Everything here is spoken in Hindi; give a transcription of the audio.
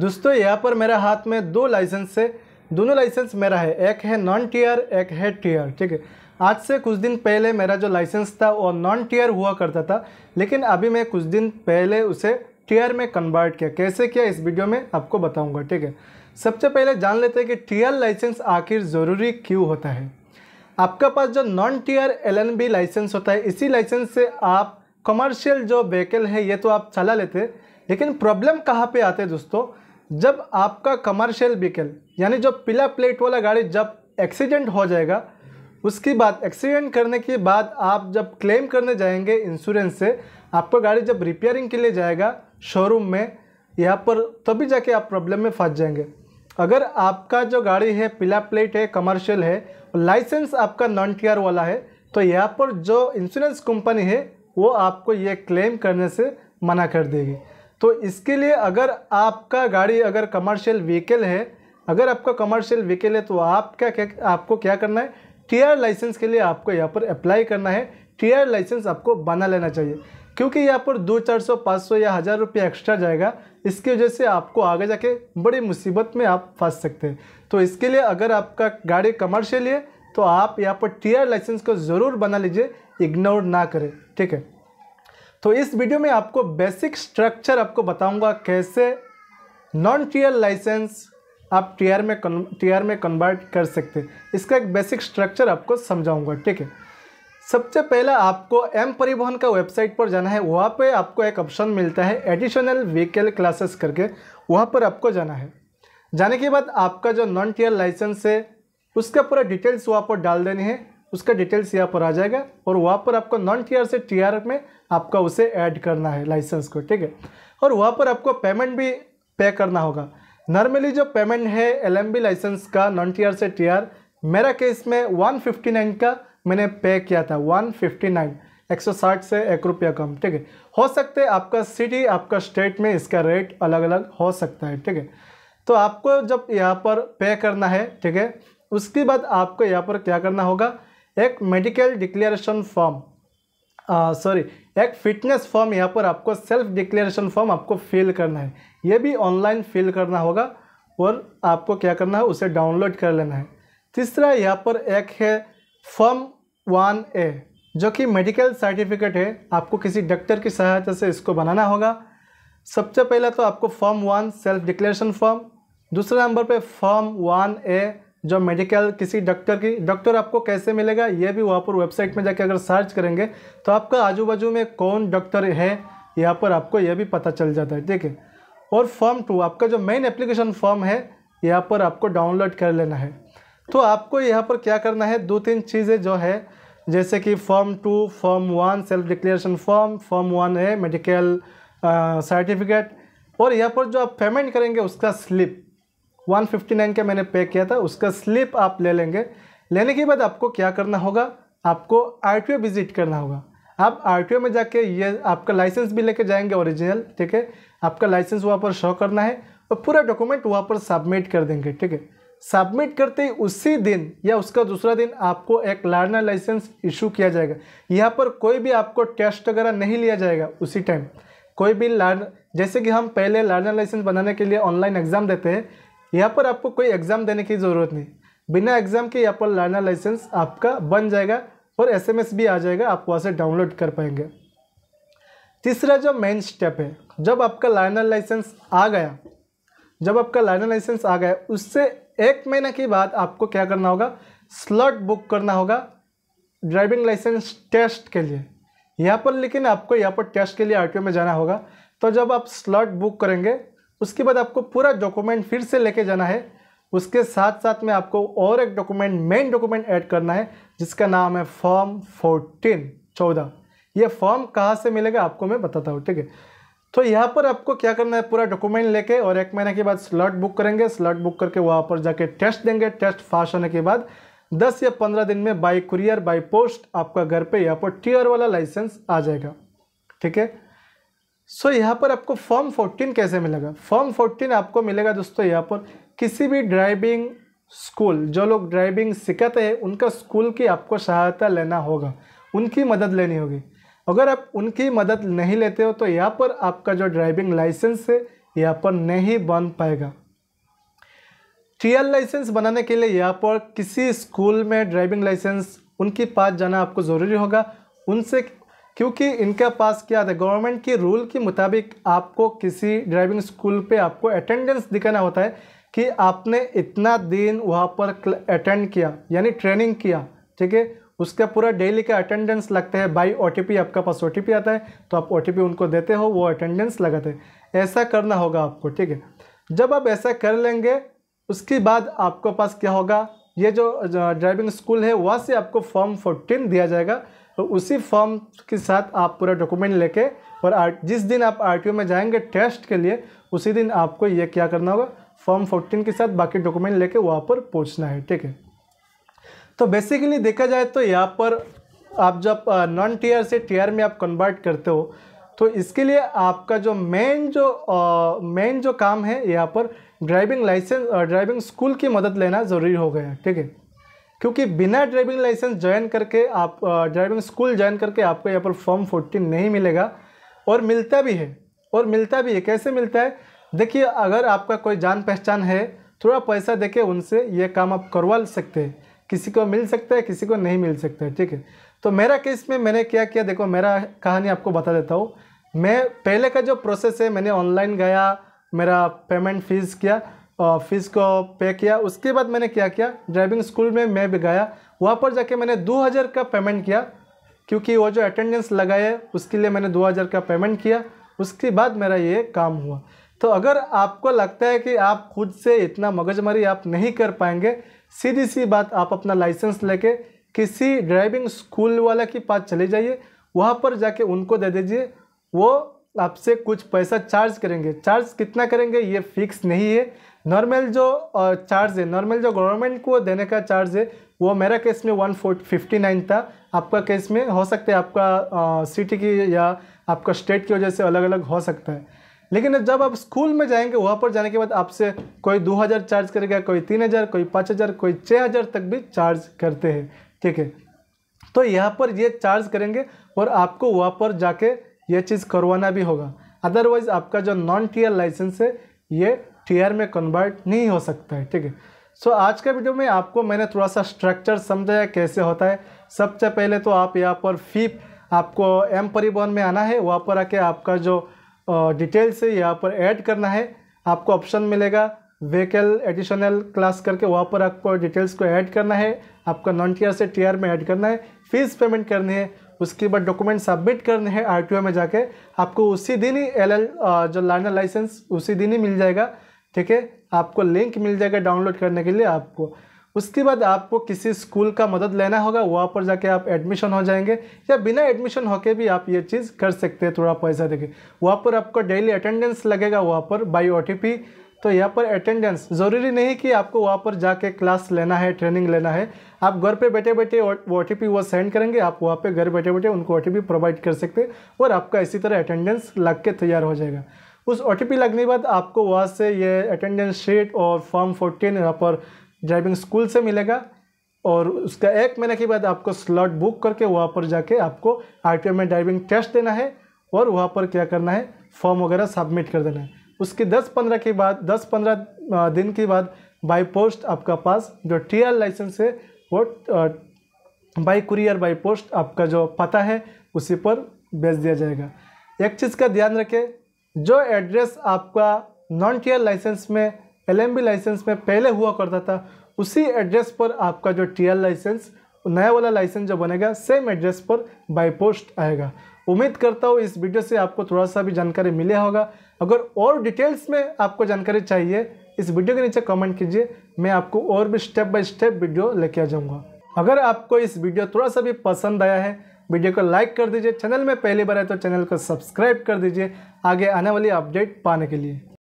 दोस्तों यहाँ पर मेरे हाथ में दो लाइसेंस है दोनों लाइसेंस मेरा है एक है नॉन टीयर एक है टीयर ठीक है आज से कुछ दिन पहले मेरा जो लाइसेंस था वो नॉन टीयर हुआ करता था लेकिन अभी मैं कुछ दिन पहले उसे टीयर में कन्वर्ट किया कैसे किया इस वीडियो में आपको बताऊंगा ठीक है सबसे पहले जान लेते हैं कि टीयर लाइसेंस आखिर ज़रूरी क्यों होता है आपका पास जो नॉन टीयर एल लाइसेंस होता है इसी लाइसेंस से आप कमर्शियल जो व्हीकल है ये तो आप चला लेते लेकिन प्रॉब्लम कहाँ पर आते दोस्तों जब आपका कमर्शियल व्हीकल यानी जो पिला प्लेट वाला गाड़ी जब एक्सीडेंट हो जाएगा उसके बाद एक्सीडेंट करने के बाद आप जब क्लेम करने जाएंगे इंश्योरेंस से आपका गाड़ी जब रिपेयरिंग के लिए जाएगा शोरूम में यहाँ पर तभी जाके आप प्रॉब्लम में फंस जाएंगे अगर आपका जो गाड़ी है पिला प्लेट है कमर्शियल है लाइसेंस आपका नॉन टी वाला है तो यहाँ पर जो इंश्योरेंस कंपनी है वो आपको ये क्लेम करने से मना कर देगी तो इसके लिए अगर आपका गाड़ी अगर कमर्शियल व्हीकल है अगर आपका कमर्शियल व्हीकल है तो आप क्या क्या आपको क्या करना है टी लाइसेंस के लिए आपको यहाँ पर अप्लाई करना है टी लाइसेंस आपको बना लेना चाहिए क्योंकि यहाँ पर दो चार सौ पाँच सौ या हज़ार रुपये एक्स्ट्रा जाएगा इसकी वजह से आपको आगे जाके बड़ी मुसीबत में आप फंस सकते हैं तो इसके लिए अगर आपका गाड़ी कमर्शियल है तो आप यहाँ पर टी लाइसेंस को ज़रूर बना लीजिए इग्नोर ना करें ठीक है तो इस वीडियो में आपको बेसिक स्ट्रक्चर आपको बताऊंगा कैसे नॉन टीयर लाइसेंस आप टीयर में टीयर में कन्वर्ट कर सकते हैं इसका एक बेसिक स्ट्रक्चर आपको समझाऊंगा ठीक है सबसे पहले आपको एम परिवहन का वेबसाइट पर जाना है वहाँ पे आपको एक ऑप्शन मिलता है एडिशनल व्हीकल क्लासेस करके वहाँ पर आपको जाना है जाने के बाद आपका जो नॉन टीयर लाइसेंस है उसका पूरा डिटेल्स वहाँ पर डाल देने हैं उसका डिटेल्स यहाँ पर आ जाएगा और वहाँ पर आपको नॉन टी से टी में आपका उसे ऐड करना है लाइसेंस को ठीक है और वहाँ पर आपको पेमेंट भी पे करना होगा नॉर्मली जो पेमेंट है एल लाइसेंस का नॉन टी से टी मेरा केस में 159 का मैंने पे किया था 159 160 से एक रुपया कम ठीक है हो सकते है आपका सिटी आपका स्टेट में इसका रेट अलग अलग हो सकता है ठीक है तो आपको जब यहाँ पर पे करना है ठीक है उसके बाद आपको यहाँ पर क्या करना होगा एक मेडिकल डिक्लेरेशन फॉर्म सॉरी एक फिटनेस फॉर्म यहाँ पर आपको सेल्फ डिक्लेरेशन फॉर्म आपको फिल करना है ये भी ऑनलाइन फिल करना होगा और आपको क्या करना है उसे डाउनलोड कर लेना है तीसरा यहाँ पर एक है फॉर्म वन ए जो कि मेडिकल सर्टिफिकेट है आपको किसी डॉक्टर की सहायता से इसको बनाना होगा सबसे पहला तो आपको form one self declaration form दूसरे नंबर पे फॉर्म वन ए जो मेडिकल किसी डॉक्टर की डॉक्टर आपको कैसे मिलेगा ये भी वहाँ पर वेबसाइट में जाके अगर सर्च करेंगे तो आपका आजू बाजू में कौन डॉक्टर है यहाँ पर आपको यह भी पता चल जाता है ठीक है और फॉर्म टू आपका जो मेन एप्लीकेशन फॉर्म है यहाँ पर आपको डाउनलोड कर लेना है तो आपको यहाँ पर क्या करना है दो तीन चीज़ें जो है जैसे कि form two form one self declaration form form one है मेडिकल सर्टिफिकेट और यहाँ पर जो आप पेमेंट करेंगे उसका स्लिप 159 का मैंने पे किया था उसका स्लिप आप ले लेंगे लेने के बाद आपको क्या करना होगा आपको आर विजिट करना होगा आप आर में जाके ये आपका लाइसेंस भी लेके जाएंगे ओरिजिनल ठीक है आपका लाइसेंस वहाँ पर शो करना है और पूरा डॉक्यूमेंट वहाँ पर सबमिट कर देंगे ठीक है सबमिट करते ही उसी दिन या उसका दूसरा दिन आपको एक लर्नर लाइसेंस इशू किया जाएगा यहाँ पर कोई भी आपको टेस्ट वगैरह नहीं लिया जाएगा उसी टाइम कोई भी लर्न जैसे कि हम पहले लर्नर लाइसेंस बनाने के लिए ऑनलाइन एग्ज़ाम देते हैं यहाँ पर आपको कोई एग्ज़ाम देने की ज़रूरत नहीं बिना एग्ज़ाम के यहाँ पर लर्नर लाइसेंस आपका बन जाएगा और एसएमएस भी आ जाएगा आप वहाँ से डाउनलोड कर पाएंगे तीसरा जो मेन स्टेप है जब आपका लर्नर लाइसेंस आ गया जब आपका लर्नर लाइसेंस आ गया उससे एक महीने के बाद आपको क्या करना होगा स्लॉट बुक करना होगा ड्राइविंग लाइसेंस टेस्ट के लिए यहाँ पर लेकिन आपको यहाँ पर टेस्ट के लिए आर में जाना होगा तो जब आप स्लॉट बुक करेंगे उसके बाद आपको पूरा डॉक्यूमेंट फिर से लेके जाना है उसके साथ साथ में आपको और एक डॉक्यूमेंट मेन डॉक्यूमेंट ऐड करना है जिसका नाम है फॉर्म फोर्टीन चौदह ये फॉर्म कहाँ से मिलेगा आपको मैं बताता हूँ ठीक है तो यहाँ पर आपको क्या करना है पूरा डॉक्यूमेंट लेके और एक महीने के बाद स्लॉट बुक करेंगे स्लॉट बुक करके वहाँ पर जाके टेस्ट देंगे टेस्ट फास्ट होने के बाद दस या पंद्रह दिन में बाई कुरियर बाई पोस्ट आपका घर पर यहाँ पर टीयर वाला लाइसेंस आ जाएगा ठीक है सो so, यहाँ पर आपको फॉर्म 14 कैसे मिलेगा फॉर्म 14 आपको मिलेगा दोस्तों यहाँ पर किसी भी ड्राइविंग स्कूल जो लोग ड्राइविंग सिखाते हैं उनका स्कूल की आपको सहायता लेना होगा उनकी मदद लेनी होगी अगर आप उनकी मदद नहीं लेते हो तो यहाँ पर आपका जो ड्राइविंग लाइसेंस है यहाँ पर नहीं बन पाएगा टी लाइसेंस बनाने के लिए यहाँ पर किसी स्कूल में ड्राइविंग लाइसेंस उनके पास जाना आपको ज़रूरी होगा उनसे क्योंकि इनके पास क्या था गवर्नमेंट के रूल के मुताबिक आपको किसी ड्राइविंग स्कूल पे आपको अटेंडेंस दिखाना होता है कि आपने इतना दिन वहाँ पर अटेंड किया यानी ट्रेनिंग किया ठीक है उसका पूरा डेली का अटेंडेंस लगता है बाई ओ आपका पास ओ आता है तो आप ओ उनको देते हो वो अटेंडेंस लगाते हैं ऐसा करना होगा आपको ठीक है जब आप ऐसा कर लेंगे उसके बाद आपके पास क्या होगा ये जो ड्राइविंग स्कूल है वहाँ से आपको फॉर्म फोर्टीन दिया जाएगा और तो उसी फॉर्म के साथ आप पूरा डॉक्यूमेंट लेके और आर जिस दिन आप आर में जाएंगे टेस्ट के लिए उसी दिन आपको ये क्या करना होगा फॉर्म फोर्टीन के साथ बाकी डॉक्यूमेंट लेके वहाँ पर पहुँचना है ठीक है तो बेसिकली देखा जाए तो यहाँ पर आप जब नॉन टी से टी में आप कन्वर्ट करते हो तो इसके लिए आपका जो मेन जो मेन जो काम है यहाँ पर ड्राइविंग लाइसेंस ड्राइविंग स्कूल की मदद लेना ज़रूरी हो गया ठीक है क्योंकि बिना ड्राइविंग लाइसेंस ज्वाइन करके आप ड्राइविंग स्कूल ज्वाइन करके आपको यहाँ पर फॉर्म फोर्टीन नहीं मिलेगा और मिलता भी है और मिलता भी है कैसे मिलता है देखिए अगर आपका कोई जान पहचान है थोड़ा पैसा देके उनसे ये काम आप करवा सकते हैं किसी को मिल सकता है किसी को नहीं मिल सकता है ठीक है तो मेरा केस में मैंने क्या किया देखो मेरा कहानी आपको बता देता हूँ मैं पहले का जो प्रोसेस है मैंने ऑनलाइन गया मेरा पेमेंट फीस किया फ़ीस को पे किया उसके बाद मैंने क्या किया ड्राइविंग स्कूल में मैं भी गया वहाँ पर जाके मैंने 2000 का पेमेंट किया क्योंकि वो जो अटेंडेंस लगाए उसके लिए मैंने 2000 का पेमेंट किया उसके बाद मेरा ये काम हुआ तो अगर आपको लगता है कि आप खुद से इतना मगजमारी आप नहीं कर पाएंगे सीधी सी बात आप अपना लाइसेंस लेके किसी ड्राइविंग स्कूल वाला के पास चले जाइए वहाँ पर जाके उनको दे दीजिए वो आपसे कुछ पैसा चार्ज करेंगे चार्ज कितना करेंगे ये फिक्स नहीं है नॉर्मल जो चार्ज है नॉर्मल जो गवर्नमेंट को देने का चार्ज है वो मेरा केस में वन फिफ्टी नाइन था आपका केस में हो सकता है आपका सिटी की या आपका स्टेट की वजह से अलग अलग हो सकता है लेकिन जब आप स्कूल में जाएंगे वहाँ पर जाने के बाद आपसे कोई दो हज़ार चार्ज करेगा कोई तीन हज़ार कोई पाँच हज़ार कोई छः हज़ार तक भी चार्ज करते हैं ठीक है तो यहाँ पर ये चार्ज करेंगे और आपको वहाँ पर जाके ये चीज़ करवाना भी होगा अदरवाइज़ आपका जो नॉन टीयर लाइसेंस है ये टी आर में कन्वर्ट नहीं हो सकता है ठीक है सो आज का वीडियो में आपको मैंने थोड़ा सा स्ट्रक्चर समझाया कैसे होता है सबसे पहले तो आप यहाँ पर फीप आपको एम परिवहन में आना है वहाँ पर आके आपका जो डिटेल्स है यहाँ पर ऐड करना है आपको ऑप्शन मिलेगा व्हीकल एडिशनल क्लास करके वहाँ पर आपको डिटेल्स को ऐड करना है आपका नॉन टी से टी में ऐड करना है फीस पेमेंट करनी है उसके बाद डॉक्यूमेंट सबमिट करने हैं आर में जाके आपको उसी दिन ही एल जो लर्नर लाइसेंस उसी दिन ही मिल जाएगा ठीक है आपको लिंक मिल जाएगा डाउनलोड करने के लिए आपको उसके बाद आपको किसी स्कूल का मदद लेना होगा वहाँ पर जाके आप एडमिशन हो जाएंगे या बिना एडमिशन होके भी आप ये चीज़ कर सकते हैं थोड़ा पैसा देके वहाँ पर आपको डेली अटेंडेंस लगेगा वहाँ पर बाई ओ तो यहाँ पर अटेंडेंस ज़रूरी नहीं कि आपको वहाँ पर जाके क्लास लेना है ट्रेनिंग लेना है आप घर पे बैठे बैठे ओ टी पी वो सेंड करेंगे आप वहाँ पे घर बैठे बैठे उनको ओ टी पी प्रोवाइड कर सकते हैं और आपका इसी तरह अटेंडेंस लग के तैयार हो जाएगा उस ओ लगने के बाद आपको वहाँ से ये अटेंडेंस शीट और फॉर्म फोर्टीन यहाँ पर ड्राइविंग स्कूल से मिलेगा और उसका एक महीने के बाद आपको स्लॉट बुक करके वहाँ पर जाके आपको आर में ड्राइविंग टेस्ट देना है और वहाँ पर क्या करना है फॉर्म वगैरह सबमिट कर देना है उसके 10-15 के बाद 10-15 दिन के बाद बाय पोस्ट आपका पास जो टी लाइसेंस है वो बाई कुरियर बाई पोस्ट आपका जो पता है उसी पर भेज दिया जाएगा एक चीज़ का ध्यान रखें जो एड्रेस आपका नॉन टी लाइसेंस में एलएमबी लाइसेंस में पहले हुआ करता था उसी एड्रेस पर आपका जो टी लाइसेंस नया वाला लाइसेंस जो बनेगा सेम एड्रेस पर बाय पोस्ट आएगा उम्मीद करता हूँ इस वीडियो से आपको थोड़ा सा भी जानकारी मिले होगा अगर और डिटेल्स में आपको जानकारी चाहिए इस वीडियो के नीचे कमेंट कीजिए मैं आपको और भी स्टेप बाय स्टेप वीडियो लेके आ जाऊँगा अगर आपको इस वीडियो थोड़ा सा भी पसंद आया है वीडियो को लाइक कर दीजिए चैनल में पहली बार है तो चैनल को सब्सक्राइब कर दीजिए आगे आने वाली अपडेट पाने के लिए